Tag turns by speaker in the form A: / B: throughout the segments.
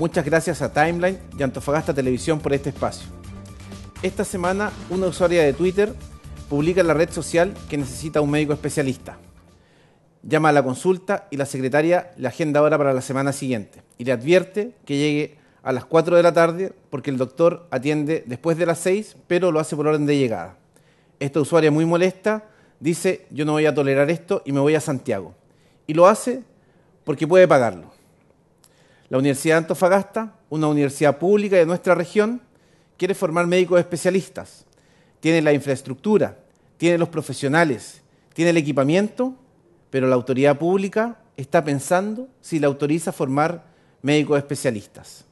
A: Muchas gracias a Timeline y Antofagasta Televisión por este espacio. Esta semana, una usuaria de Twitter publica en la red social que necesita un médico especialista. Llama a la consulta y la secretaria le agenda ahora para la semana siguiente y le advierte que llegue a las 4 de la tarde porque el doctor atiende después de las 6, pero lo hace por orden de llegada. Esta usuaria muy molesta dice, yo no voy a tolerar esto y me voy a Santiago. Y lo hace porque puede pagarlo. La Universidad de Antofagasta, una universidad pública de nuestra región, quiere formar médicos especialistas. Tiene la infraestructura, tiene los profesionales, tiene el equipamiento, pero la autoridad pública está pensando si la autoriza formar médicos especialistas.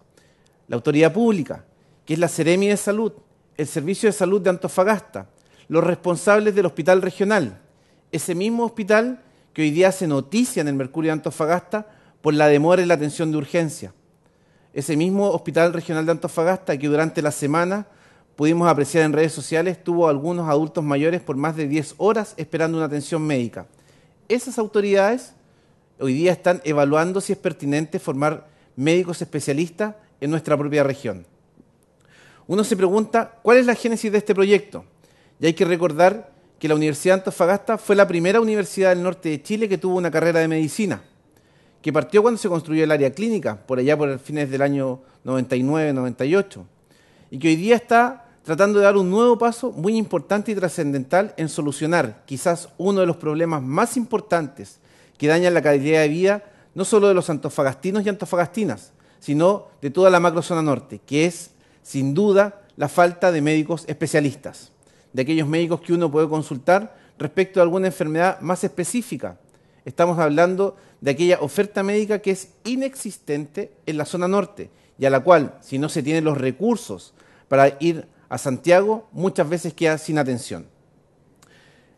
A: La autoridad pública, que es la Seremi de Salud, el Servicio de Salud de Antofagasta, los responsables del hospital regional, ese mismo hospital que hoy día hace noticia en el Mercurio de Antofagasta por la demora en la atención de urgencia. Ese mismo Hospital Regional de Antofagasta que durante la semana pudimos apreciar en redes sociales tuvo algunos adultos mayores por más de 10 horas esperando una atención médica. Esas autoridades hoy día están evaluando si es pertinente formar médicos especialistas en nuestra propia región. Uno se pregunta, ¿cuál es la génesis de este proyecto? Y hay que recordar que la Universidad de Antofagasta fue la primera universidad del norte de Chile que tuvo una carrera de medicina que partió cuando se construyó el área clínica, por allá por el fines del año 99-98, y que hoy día está tratando de dar un nuevo paso muy importante y trascendental en solucionar quizás uno de los problemas más importantes que dañan la calidad de vida no solo de los antofagastinos y antofagastinas, sino de toda la macrozona norte, que es sin duda la falta de médicos especialistas, de aquellos médicos que uno puede consultar respecto a alguna enfermedad más específica estamos hablando de aquella oferta médica que es inexistente en la zona norte y a la cual, si no se tienen los recursos para ir a Santiago, muchas veces queda sin atención.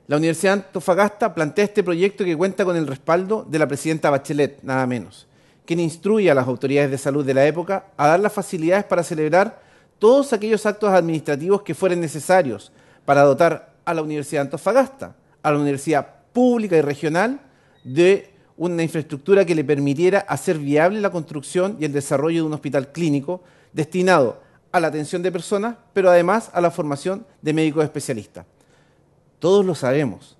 A: La Universidad Antofagasta plantea este proyecto que cuenta con el respaldo de la presidenta Bachelet, nada menos, quien instruye a las autoridades de salud de la época a dar las facilidades para celebrar todos aquellos actos administrativos que fueran necesarios para dotar a la Universidad de Antofagasta, a la Universidad Pública y Regional, de una infraestructura que le permitiera hacer viable la construcción y el desarrollo de un hospital clínico destinado a la atención de personas, pero además a la formación de médicos especialistas. Todos lo sabemos,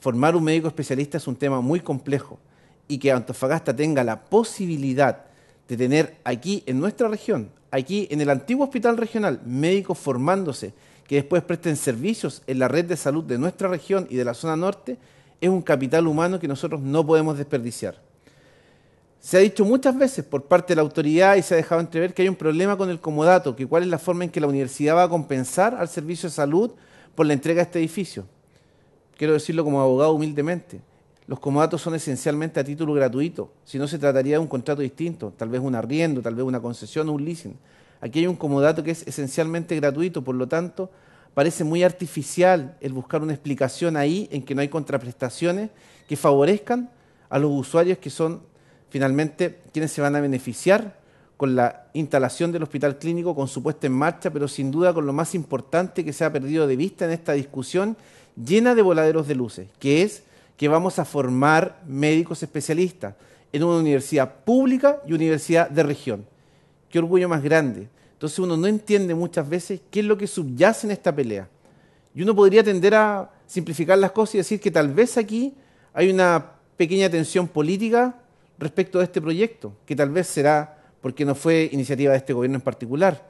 A: formar un médico especialista es un tema muy complejo y que Antofagasta tenga la posibilidad de tener aquí en nuestra región, aquí en el antiguo hospital regional, médicos formándose que después presten servicios en la red de salud de nuestra región y de la zona norte, es un capital humano que nosotros no podemos desperdiciar. Se ha dicho muchas veces por parte de la autoridad y se ha dejado entrever que hay un problema con el comodato, que cuál es la forma en que la universidad va a compensar al servicio de salud por la entrega de este edificio. Quiero decirlo como abogado humildemente. Los comodatos son esencialmente a título gratuito, si no se trataría de un contrato distinto, tal vez un arriendo, tal vez una concesión o un leasing. Aquí hay un comodato que es esencialmente gratuito, por lo tanto, Parece muy artificial el buscar una explicación ahí en que no hay contraprestaciones que favorezcan a los usuarios que son finalmente quienes se van a beneficiar con la instalación del hospital clínico, con su puesta en marcha, pero sin duda con lo más importante que se ha perdido de vista en esta discusión llena de voladeros de luces, que es que vamos a formar médicos especialistas en una universidad pública y universidad de región. Qué orgullo más grande entonces uno no entiende muchas veces qué es lo que subyace en esta pelea. Y uno podría tender a simplificar las cosas y decir que tal vez aquí hay una pequeña tensión política respecto a este proyecto, que tal vez será porque no fue iniciativa de este gobierno en particular.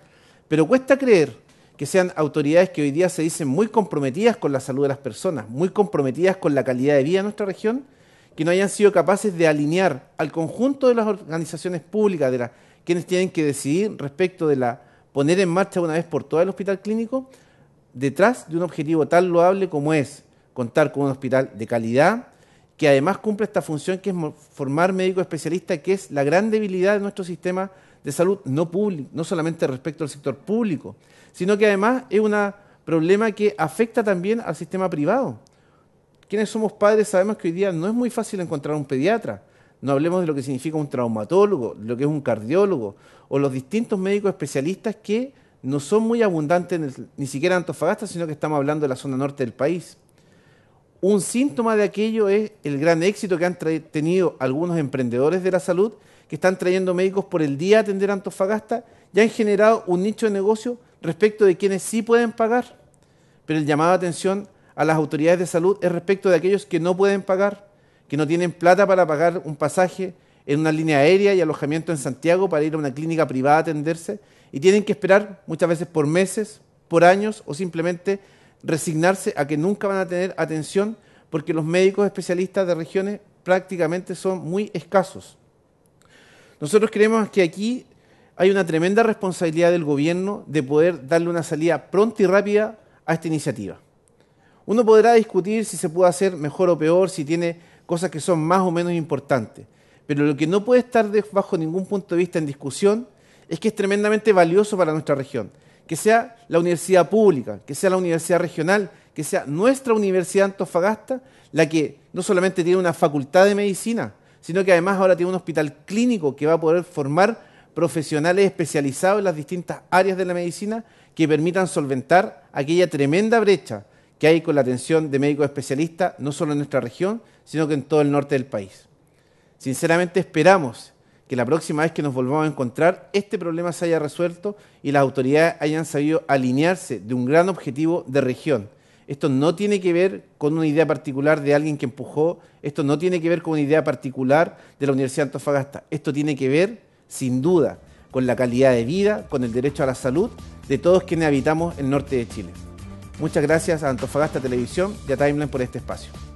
A: Pero cuesta creer que sean autoridades que hoy día se dicen muy comprometidas con la salud de las personas, muy comprometidas con la calidad de vida de nuestra región, que no hayan sido capaces de alinear al conjunto de las organizaciones públicas, de las quienes tienen que decidir respecto de la poner en marcha una vez por todas el hospital clínico detrás de un objetivo tan loable como es contar con un hospital de calidad que además cumple esta función que es formar médicos especialistas, que es la gran debilidad de nuestro sistema de salud, no, no solamente respecto al sector público, sino que además es un problema que afecta también al sistema privado. Quienes somos padres sabemos que hoy día no es muy fácil encontrar un pediatra, no hablemos de lo que significa un traumatólogo, lo que es un cardiólogo o los distintos médicos especialistas que no son muy abundantes ni siquiera en Antofagasta, sino que estamos hablando de la zona norte del país. Un síntoma de aquello es el gran éxito que han tenido algunos emprendedores de la salud que están trayendo médicos por el día a atender Antofagasta y han generado un nicho de negocio respecto de quienes sí pueden pagar. Pero el llamado de atención a las autoridades de salud es respecto de aquellos que no pueden pagar que no tienen plata para pagar un pasaje en una línea aérea y alojamiento en Santiago para ir a una clínica privada a atenderse y tienen que esperar muchas veces por meses, por años o simplemente resignarse a que nunca van a tener atención porque los médicos especialistas de regiones prácticamente son muy escasos. Nosotros creemos que aquí hay una tremenda responsabilidad del gobierno de poder darle una salida pronta y rápida a esta iniciativa. Uno podrá discutir si se puede hacer mejor o peor, si tiene cosas que son más o menos importantes. Pero lo que no puede estar bajo ningún punto de vista en discusión es que es tremendamente valioso para nuestra región. Que sea la universidad pública, que sea la universidad regional, que sea nuestra universidad Antofagasta la que no solamente tiene una facultad de medicina, sino que además ahora tiene un hospital clínico que va a poder formar profesionales especializados en las distintas áreas de la medicina que permitan solventar aquella tremenda brecha que hay con la atención de médicos especialistas, no solo en nuestra región, sino que en todo el norte del país. Sinceramente esperamos que la próxima vez que nos volvamos a encontrar, este problema se haya resuelto y las autoridades hayan sabido alinearse de un gran objetivo de región. Esto no tiene que ver con una idea particular de alguien que empujó, esto no tiene que ver con una idea particular de la Universidad de Antofagasta, esto tiene que ver, sin duda, con la calidad de vida, con el derecho a la salud de todos quienes habitamos el norte de Chile. Muchas gracias a Antofagasta Televisión y a Timeline por este espacio.